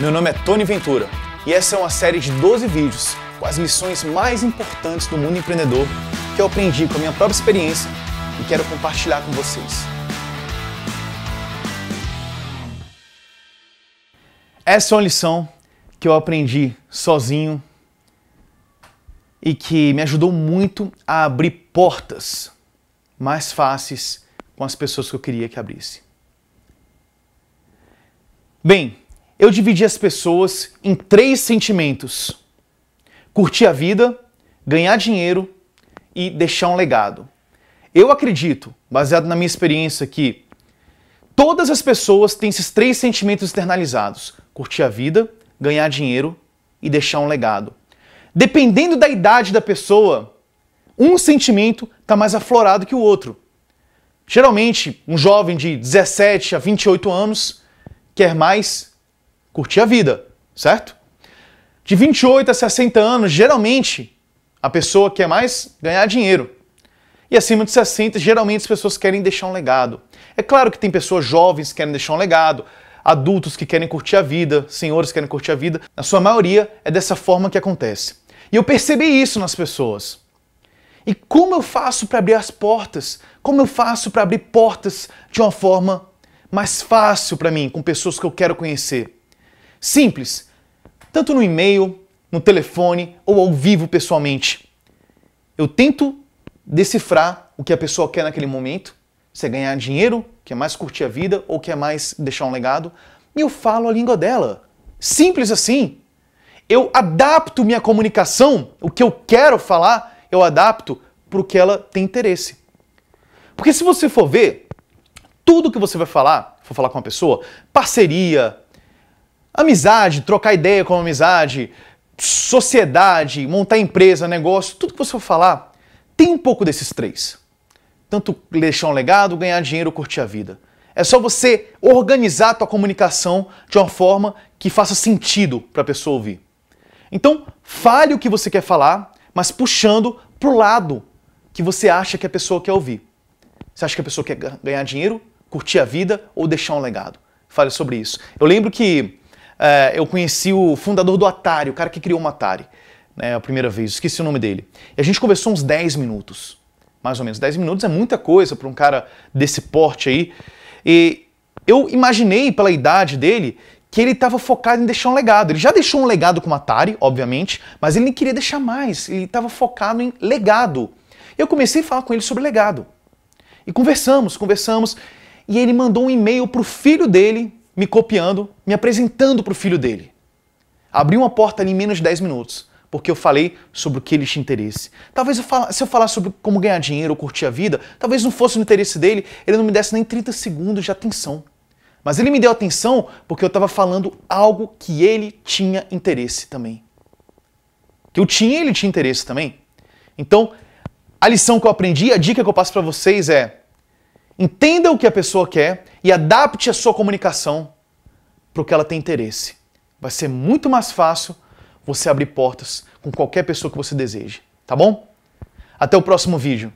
Meu nome é Tony Ventura e essa é uma série de 12 vídeos com as lições mais importantes do mundo empreendedor que eu aprendi com a minha própria experiência e quero compartilhar com vocês. Essa é uma lição que eu aprendi sozinho e que me ajudou muito a abrir portas mais fáceis com as pessoas que eu queria que abrisse. Bem, eu dividi as pessoas em três sentimentos: curtir a vida, ganhar dinheiro e deixar um legado. Eu acredito, baseado na minha experiência, que todas as pessoas têm esses três sentimentos externalizados: curtir a vida, ganhar dinheiro e deixar um legado. Dependendo da idade da pessoa, um sentimento está mais aflorado que o outro. Geralmente, um jovem de 17 a 28 anos quer mais curtir a vida, certo? De 28 a 60 anos, geralmente, a pessoa quer mais ganhar dinheiro. E acima de 60, geralmente as pessoas querem deixar um legado. É claro que tem pessoas jovens que querem deixar um legado, adultos que querem curtir a vida, senhores que querem curtir a vida. Na sua maioria, é dessa forma que acontece. E eu percebi isso nas pessoas. E como eu faço para abrir as portas? Como eu faço para abrir portas de uma forma mais fácil para mim, com pessoas que eu quero conhecer? Simples. Tanto no e-mail, no telefone ou ao vivo pessoalmente. Eu tento decifrar o que a pessoa quer naquele momento, se é ganhar dinheiro, quer é mais curtir a vida ou quer é mais deixar um legado, e eu falo a língua dela. Simples assim. Eu adapto minha comunicação, o que eu quero falar, eu adapto para o que ela tem interesse. Porque se você for ver, tudo que você vai falar, for falar com uma pessoa, parceria, Amizade, trocar ideia com amizade, sociedade, montar empresa, negócio, tudo que você for falar, tem um pouco desses três. Tanto deixar um legado, ganhar dinheiro, curtir a vida. É só você organizar a tua comunicação de uma forma que faça sentido para a pessoa ouvir. Então, fale o que você quer falar, mas puxando para o lado que você acha que a pessoa quer ouvir. Você acha que a pessoa quer ganhar dinheiro, curtir a vida ou deixar um legado? Fale sobre isso. Eu lembro que é, eu conheci o fundador do Atari, o cara que criou o Atari, né, a primeira vez, esqueci o nome dele. E a gente conversou uns 10 minutos, mais ou menos. 10 minutos é muita coisa para um cara desse porte aí. E eu imaginei, pela idade dele, que ele estava focado em deixar um legado. Ele já deixou um legado com o Atari, obviamente, mas ele nem queria deixar mais. Ele estava focado em legado. Eu comecei a falar com ele sobre legado. E conversamos, conversamos. E ele mandou um e-mail para o filho dele, me copiando, me apresentando para o filho dele. Abri uma porta ali em menos de 10 minutos, porque eu falei sobre o que ele tinha interesse. Talvez eu fala, se eu falar sobre como ganhar dinheiro ou curtir a vida, talvez não fosse no interesse dele, ele não me desse nem 30 segundos de atenção. Mas ele me deu atenção porque eu estava falando algo que ele tinha interesse também. Que eu tinha, ele tinha interesse também. Então, a lição que eu aprendi, a dica que eu passo para vocês é: Entenda o que a pessoa quer e adapte a sua comunicação para o que ela tem interesse. Vai ser muito mais fácil você abrir portas com qualquer pessoa que você deseje, tá bom? Até o próximo vídeo.